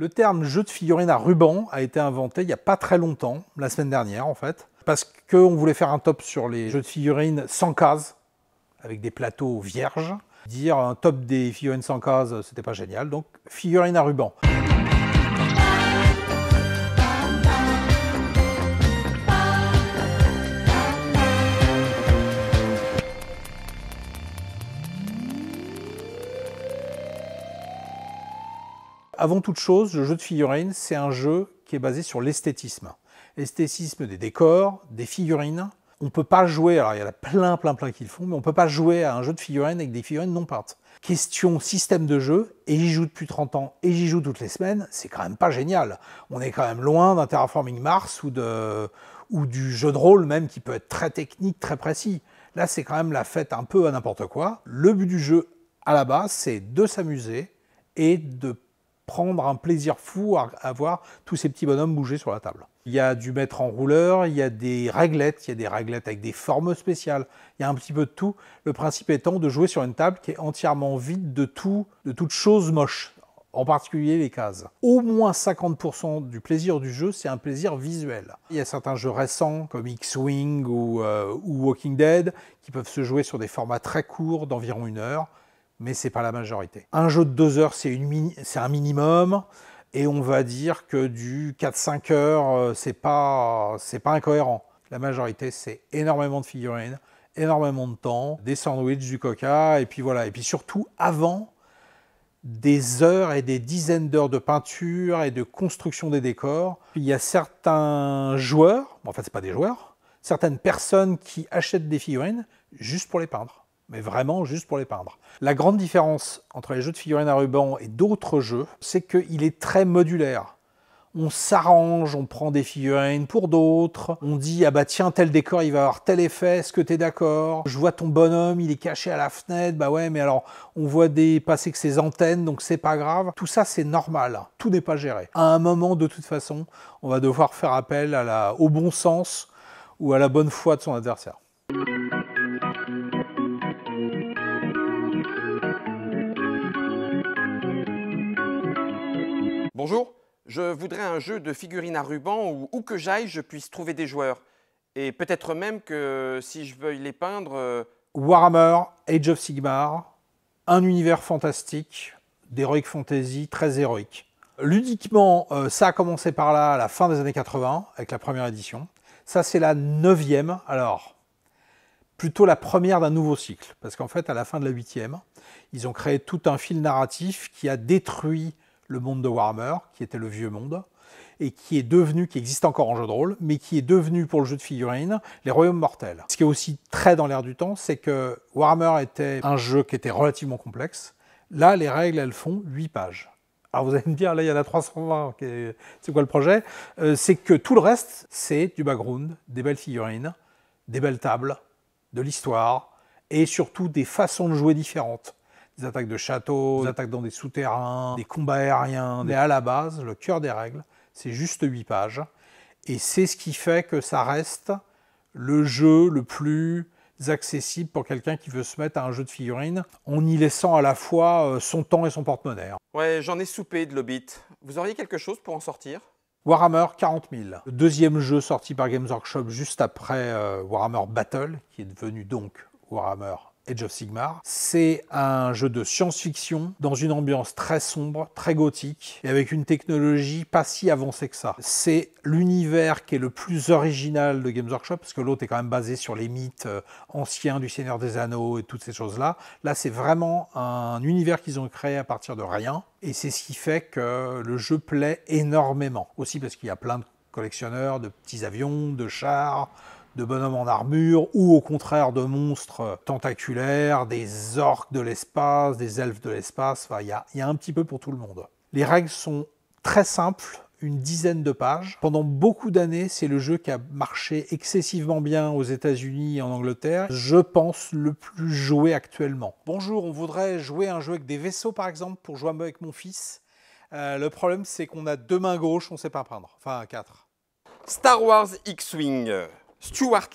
Le terme jeu de figurines à ruban a été inventé il n'y a pas très longtemps, la semaine dernière en fait, parce qu'on voulait faire un top sur les jeux de figurines sans cases, avec des plateaux vierges. Dire un top des figurines sans cases, c'était pas génial, donc figurines à ruban. avant toute chose, le jeu de figurines, c'est un jeu qui est basé sur l'esthétisme. L'esthétisme des décors, des figurines. On ne peut pas jouer, alors il y en a plein, plein, plein qui le font, mais on ne peut pas jouer à un jeu de figurines avec des figurines non peintes. Question système de jeu, et j'y joue depuis 30 ans, et j'y joue toutes les semaines, c'est quand même pas génial. On est quand même loin d'un Terraforming Mars ou, de, ou du jeu de rôle même qui peut être très technique, très précis. Là, c'est quand même la fête un peu à n'importe quoi. Le but du jeu, à la base, c'est de s'amuser et de prendre un plaisir fou à, voir tous ces petits bonhommes bouger sur la table. Il y a du mettre en rouleur, il y a des réglettes, il y a des réglettes avec des formes spéciales, il y a un petit peu de tout. Le principe étant de jouer sur une table qui est entièrement vide de tout, de toute chose moche, en particulier les cases. Au moins 50% du plaisir du jeu, c'est un plaisir visuel. Il y a certains jeux récents comme X-Wing ou euh, Walking Dead qui peuvent se jouer sur des formats très courts d'environ une heure mais c'est pas la majorité. Un jeu de 2 heures, c'est un minimum. Et on va dire que du 4-5 heures, euh, c'est pas, pas incohérent. La majorité, c'est énormément de figurines, énormément de temps, des sandwichs, du coca, et puis voilà. Et puis surtout, avant, des heures et des dizaines d'heures de peinture et de construction des décors. Il y a certains joueurs, en fait c'est pas des joueurs, certaines personnes qui achètent des figurines juste pour les peindre mais vraiment juste pour les peindre. La grande différence entre les jeux de figurines à ruban et d'autres jeux, c'est qu'il est très modulaire on s'arrange, on prend des figurines pour d'autres, on dit ah bah tiens tel décor il va avoir tel effet, est-ce que t'es d'accord Je vois ton bonhomme, il est caché à la fenêtre, bah ouais mais alors on voit des passer que ses antennes donc c'est pas grave. Tout ça c'est normal, tout n'est pas géré. À un moment de toute façon, on va devoir faire appel au bon sens ou à la bonne foi de son adversaire. Bonjour, je voudrais un jeu de figurines à ruban où, où que j'aille, je puisse trouver des joueurs. Et peut-être même que si je veuille les peindre. Euh, Warhammer, Age of Sigmar, un univers fantastique, d'heroic fantasy, très héroïque. Ludiquement, euh, ça a commencé par là, à la fin des années 80, avec la première édition. Ça, c'est la neuvième, alors plutôt la première d'un nouveau cycle, parce qu'en fait, à la fin de la huitième, ils ont créé tout un fil narratif qui a détruit le monde de Warhammer, qui était le vieux monde, et qui est devenu, qui existe encore en jeu de rôle, mais qui est devenu pour le jeu de figurines, les royaumes mortels. Ce qui est aussi très dans l'air du temps, c'est que Warhammer était un jeu qui était relativement complexe. Là, les règles, elles font 8 pages. Alors vous allez me dire, là, il y en a 320, c'est quoi le projet euh, C'est que tout le reste, c'est du background, des belles figurines, des belles tables, de l'histoire, et surtout des façons de jouer différentes des attaques de châteaux, des attaques dans des souterrains, des combats aériens. Mais à la base, le cœur des règles, c'est juste 8 pages. Et c'est ce qui fait que ça reste le jeu le plus accessible pour quelqu'un qui veut se mettre à un jeu de figurines, en y laissant à la fois euh, son temps et son porte-monnaie. Ouais, j'en ai soupé de l'Hobbit. Vous auriez quelque chose pour en sortir Warhammer 40 000, le deuxième jeu sorti par Games Workshop juste après euh, Warhammer Battle, qui est devenu donc Warhammer Age of Sigmar. C'est un jeu de science-fiction dans une ambiance très sombre, très gothique et avec une technologie pas si avancée que ça. C'est l'univers qui est le plus original de Games Workshop parce que l'autre est quand même basé sur les mythes euh, anciens du Seigneur des Anneaux et toutes ces choses-là. Là, Là c'est vraiment un univers qu'ils ont créé à partir de rien et c'est ce qui fait que le jeu plaît énormément. Aussi parce qu'il y a plein de collectionneurs, de petits avions, de chars, de bonhommes en armure, ou au contraire de monstres tentaculaires, des orques de l'espace, des elfes de l'espace, il enfin, il y a un petit peu pour tout le monde. Les règles sont très simples, une dizaine de pages. Pendant beaucoup d'années, c'est le jeu qui a marché excessivement bien aux États-Unis et en Angleterre. Je pense le plus joué actuellement. Bonjour, on voudrait jouer un jeu avec des vaisseaux par exemple pour jouer avec mon fils. Euh, le problème, c'est qu'on a deux mains gauches, on ne sait pas prendre. Enfin, quatre. Star Wars X-Wing. Stuart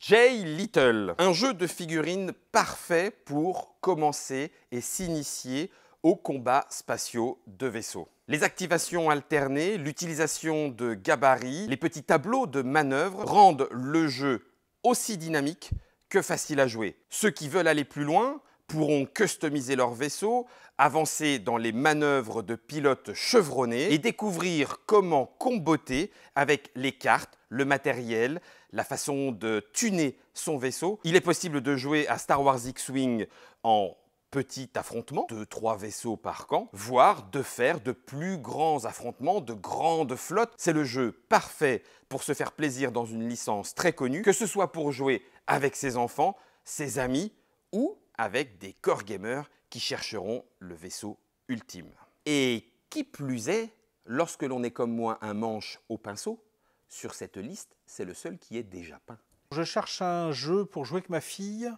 J. Little, un jeu de figurines parfait pour commencer et s'initier aux combats spatiaux de vaisseaux. Les activations alternées, l'utilisation de gabarits, les petits tableaux de manœuvres rendent le jeu aussi dynamique que facile à jouer. Ceux qui veulent aller plus loin pourront customiser leur vaisseau, avancer dans les manœuvres de pilotes chevronnés et découvrir comment comboter avec les cartes le matériel, la façon de tuner son vaisseau. Il est possible de jouer à Star Wars X-Wing en petit affrontement, de trois vaisseaux par camp, voire de faire de plus grands affrontements, de grandes flottes. C'est le jeu parfait pour se faire plaisir dans une licence très connue, que ce soit pour jouer avec ses enfants, ses amis ou avec des core gamers qui chercheront le vaisseau ultime. Et qui plus est, lorsque l'on est comme moi un manche au pinceau, sur cette liste, c'est le seul qui est déjà peint. Je cherche un jeu pour jouer avec ma fille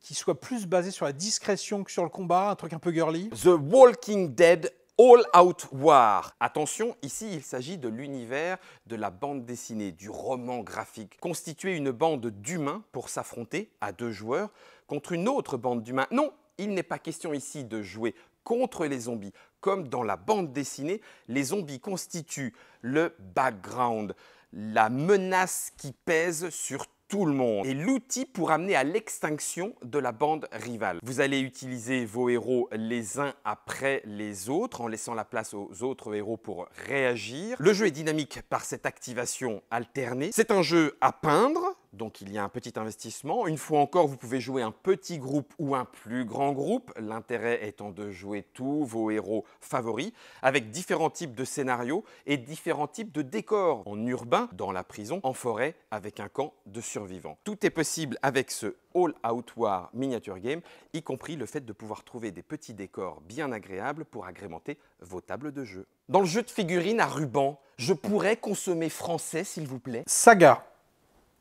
qui soit plus basé sur la discrétion que sur le combat, un truc un peu girly. The Walking Dead All Out War. Attention, ici il s'agit de l'univers de la bande dessinée, du roman graphique. Constituer une bande d'humains pour s'affronter à deux joueurs contre une autre bande d'humains. Non, il n'est pas question ici de jouer contre les zombies. Comme dans la bande dessinée, les zombies constituent le background, la menace qui pèse sur tout le monde et l'outil pour amener à l'extinction de la bande rivale. Vous allez utiliser vos héros les uns après les autres en laissant la place aux autres héros pour réagir. Le jeu est dynamique par cette activation alternée. C'est un jeu à peindre, donc il y a un petit investissement. Une fois encore, vous pouvez jouer un petit groupe ou un plus grand groupe, l'intérêt étant de jouer tous vos héros favoris, avec différents types de scénarios et différents types de décors, en urbain, dans la prison, en forêt, avec un camp de survivants. Tout est possible avec ce All Out War Miniature Game, y compris le fait de pouvoir trouver des petits décors bien agréables pour agrémenter vos tables de jeu. Dans le jeu de figurines à ruban, je pourrais consommer français, s'il vous plaît Saga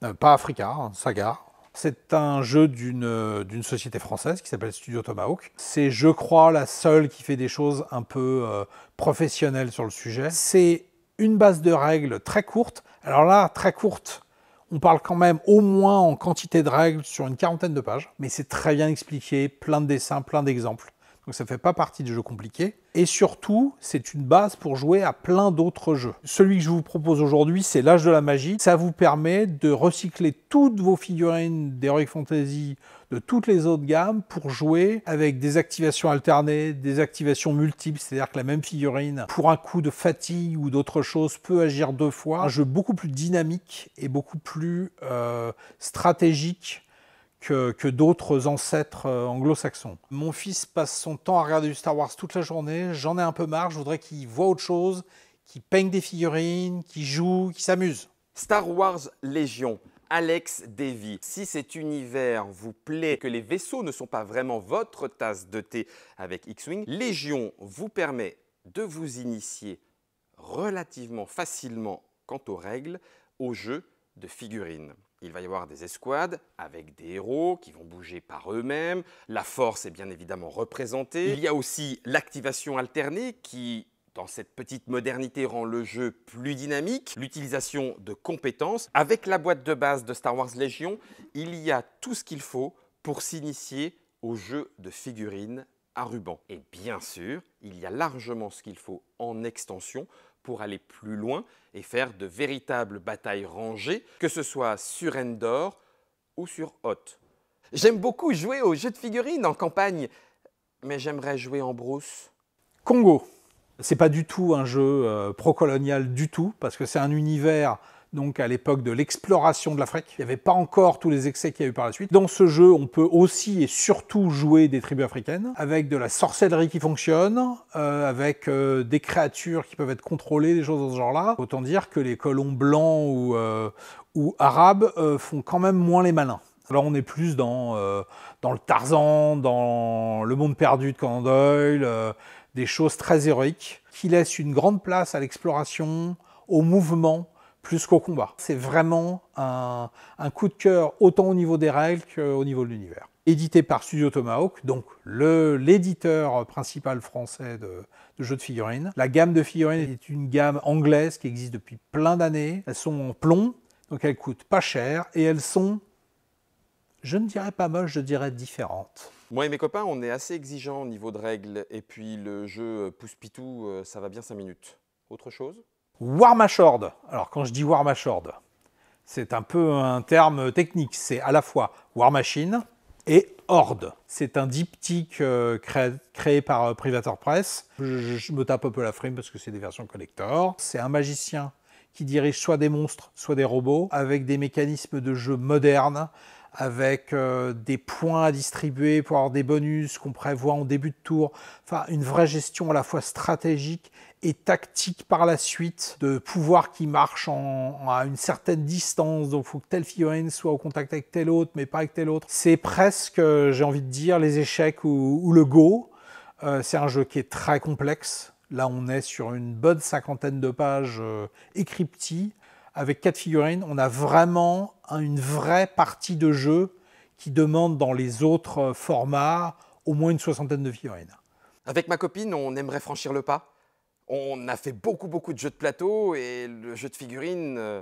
euh, pas Africa, hein, Saga. C'est un jeu euh, d'une société française qui s'appelle Studio Tomahawk. C'est, je crois, la seule qui fait des choses un peu euh, professionnelles sur le sujet. C'est une base de règles très courte. Alors là, très courte, on parle quand même au moins en quantité de règles sur une quarantaine de pages, mais c'est très bien expliqué, plein de dessins, plein d'exemples donc ça ne fait pas partie des jeux compliqués. Et surtout, c'est une base pour jouer à plein d'autres jeux. Celui que je vous propose aujourd'hui, c'est l'âge de la magie. Ça vous permet de recycler toutes vos figurines d'Heroic Fantasy de toutes les autres gammes pour jouer avec des activations alternées, des activations multiples, c'est-à-dire que la même figurine, pour un coup de fatigue ou d'autre chose, peut agir deux fois. Un jeu beaucoup plus dynamique et beaucoup plus euh, stratégique que, d'autres ancêtres euh, anglo-saxons. Mon fils passe son temps à regarder du Star Wars toute la journée, j'en ai un peu marre, je voudrais qu'il voit autre chose, qu'il peigne des figurines, qu'il joue, qu'il s'amuse. Star Wars Légion, Alex Davy. Si cet univers vous plaît, que les vaisseaux ne sont pas vraiment votre tasse de thé avec X-Wing, Légion vous permet de vous initier relativement facilement quant aux règles au jeu de figurines il va y avoir des escouades avec des héros qui vont bouger par eux-mêmes. La force est bien évidemment représentée. Il y a aussi l'activation alternée qui dans cette petite modernité rend le jeu plus dynamique, l'utilisation de compétences. Avec la boîte de base de Star Wars Légion, il y a tout ce qu'il faut pour s'initier au jeu de figurines et bien sûr, il y a largement ce qu'il faut en extension pour aller plus loin et faire de véritables batailles rangées, que ce soit sur Endor ou sur Hoth. J'aime beaucoup jouer aux jeux de figurines en campagne, mais j'aimerais jouer en brousse. Congo. C'est pas du tout un jeu euh, pro-colonial du tout, parce que c'est un univers donc à l'époque de l'exploration de l'Afrique. Il n'y avait pas encore tous les excès qu'il y a eu par la suite. Dans ce jeu, on peut aussi et surtout jouer des tribus africaines, avec de la sorcellerie qui fonctionne, euh, avec euh, des créatures qui peuvent être contrôlées, des choses de ce genre-là. Autant dire que les colons blancs ou, euh, arabes font quand même moins les malins. Alors on est plus dans, dans le Tarzan, dans le monde perdu de Conan Doyle, des choses très héroïques, qui laissent une grande place à l'exploration, au mouvement, plus qu'au combat. C'est vraiment un, coup de cœur autant au niveau des règles qu'au niveau de l'univers. Édité par Studio Tomahawk, donc l'éditeur principal français de, jeux de figurines. La gamme de figurines est une gamme anglaise qui existe depuis plein d'années. Elles sont en plomb, donc elles coûtent pas cher et elles sont, je ne dirais pas moches, je dirais différentes. Moi et mes copains, on est assez exigeants au niveau de règles et puis le jeu pousse-pitou, euh, ça va bien 5 minutes. Autre chose War Horde, Alors quand je dis War Horde, c'est un peu un terme technique. C'est à la fois War Machine et Horde. C'est un diptyque euh, créé, par euh, Privator Press. Je, me tape un peu la frime parce que c'est des versions collector. C'est un magicien qui dirige soit des monstres, soit des robots, avec des mécanismes de jeu modernes, avec euh, des points à distribuer pour avoir des bonus qu'on prévoit en début de tour. Enfin, une vraie gestion à la fois stratégique et tactique par la suite, de pouvoir qui marche à une certaine distance, donc il faut que telle figurine soit au contact avec telle autre, mais pas avec telle autre. C'est presque, euh, j'ai envie de dire, les échecs ou, le go. Euh, c'est un jeu qui est très complexe. Là, on est sur une bonne cinquantaine de pages euh, avec quatre figurines. On a vraiment une vraie partie de jeu qui demande dans les autres euh, formats au moins une soixantaine de figurines. Avec ma copine, on aimerait franchir le pas on a fait beaucoup, beaucoup de jeux de plateau et le jeu de figurines, euh,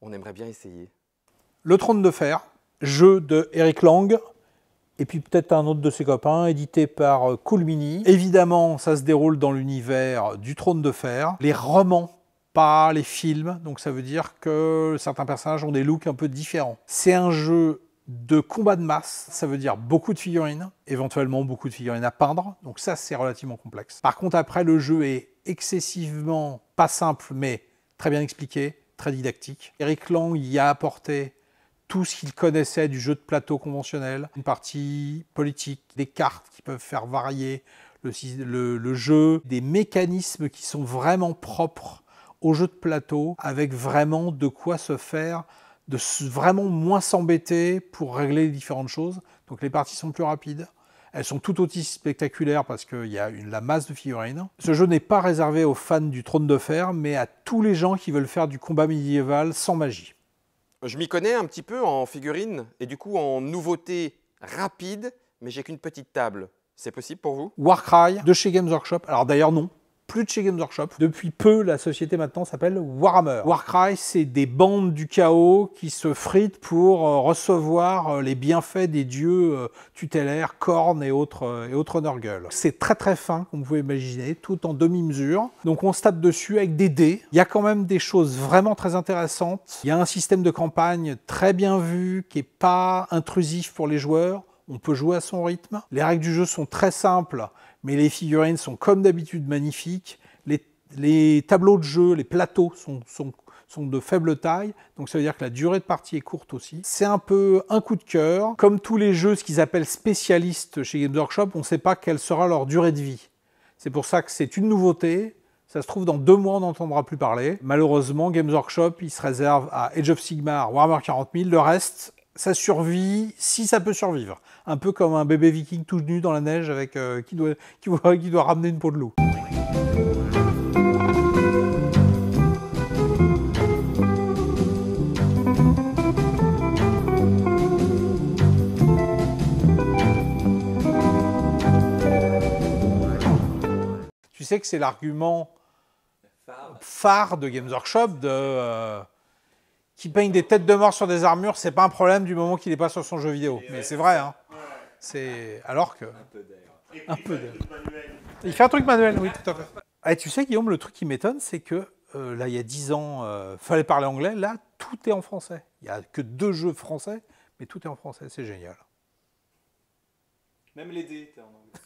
on aimerait bien essayer. Le Trône de Fer, jeu de Eric Lang, et puis peut-être un autre de ses copains, édité par euh, Cool Évidemment, ça se déroule dans l'univers du Trône de Fer. Les romans, pas les films, donc ça veut dire que certains personnages ont des looks un peu différents. C'est un jeu de combat de masse, ça veut dire beaucoup de figurines, éventuellement beaucoup de figurines à peindre, donc ça c'est relativement complexe. Par contre après le jeu est excessivement pas simple, mais très bien expliqué, très didactique. Eric Lang y a apporté tout ce qu'il connaissait du jeu de plateau conventionnel, une partie politique, des cartes qui peuvent faire varier le, le jeu, des mécanismes qui sont vraiment propres au jeu de plateau, avec vraiment de quoi se faire, de vraiment moins s'embêter pour régler différentes choses. Donc les parties sont plus rapides, elles sont tout aussi spectaculaires parce qu'il y a une, la masse de figurines. Ce jeu n'est pas réservé aux fans du trône de fer, mais à tous les gens qui veulent faire du combat médiéval sans magie. Je m'y connais un petit peu en figurines et du coup en nouveautés rapides, mais j'ai qu'une petite table. C'est possible pour vous Warcry de chez Games Workshop. Alors d'ailleurs non, plus de chez Games Workshop. Depuis peu, la société maintenant s'appelle Warhammer. Warcry, c'est des bandes du chaos qui se fritent pour euh, recevoir euh, les bienfaits des dieux euh, tutélaires, cornes et autres, et C'est très très fin, comme vous pouvez imaginer, tout en demi-mesure. Donc on se tape dessus avec des dés. Il y a quand même des choses vraiment très intéressantes. Il y a un système de campagne très bien vu, qui n'est pas intrusif pour les joueurs. On peut jouer à son rythme. Les règles du jeu sont très simples mais les figurines sont comme d'habitude magnifiques. Les, tableaux de jeu, les plateaux sont, de faible taille, donc ça veut dire que la durée de partie est courte aussi. C'est un peu un coup de cœur. Comme tous les jeux, ce qu'ils appellent spécialistes chez Games Workshop, on ne sait pas quelle sera leur durée de vie. C'est pour ça que c'est une nouveauté. Ça se trouve, dans deux mois, on n'entendra plus parler. Malheureusement, Games Workshop, il se réserve à Age of Sigmar, Warhammer 40 000. Le reste, ça survit si ça peut survivre. Un peu comme un bébé viking tout nu dans la neige avec, euh, qui, doit, qui, doit, ramener une peau de loup. Tu sais que c'est l'argument phare de Games Workshop de... Euh, qui peigne des têtes de mort sur des armures, c'est pas un problème du moment qu'il n'est pas sur son jeu vidéo. Mais c'est vrai, hein. C'est alors que. Un peu d'air. Il fait un truc manuel, oui, tout à fait. Ah, et tu sais, Guillaume, le truc qui m'étonne, c'est que euh, là, il y a 10 ans, euh, fallait parler anglais. Là, tout est en français. Il n'y a que deux jeux français, mais tout est en français. C'est génial. Même les dés en anglais.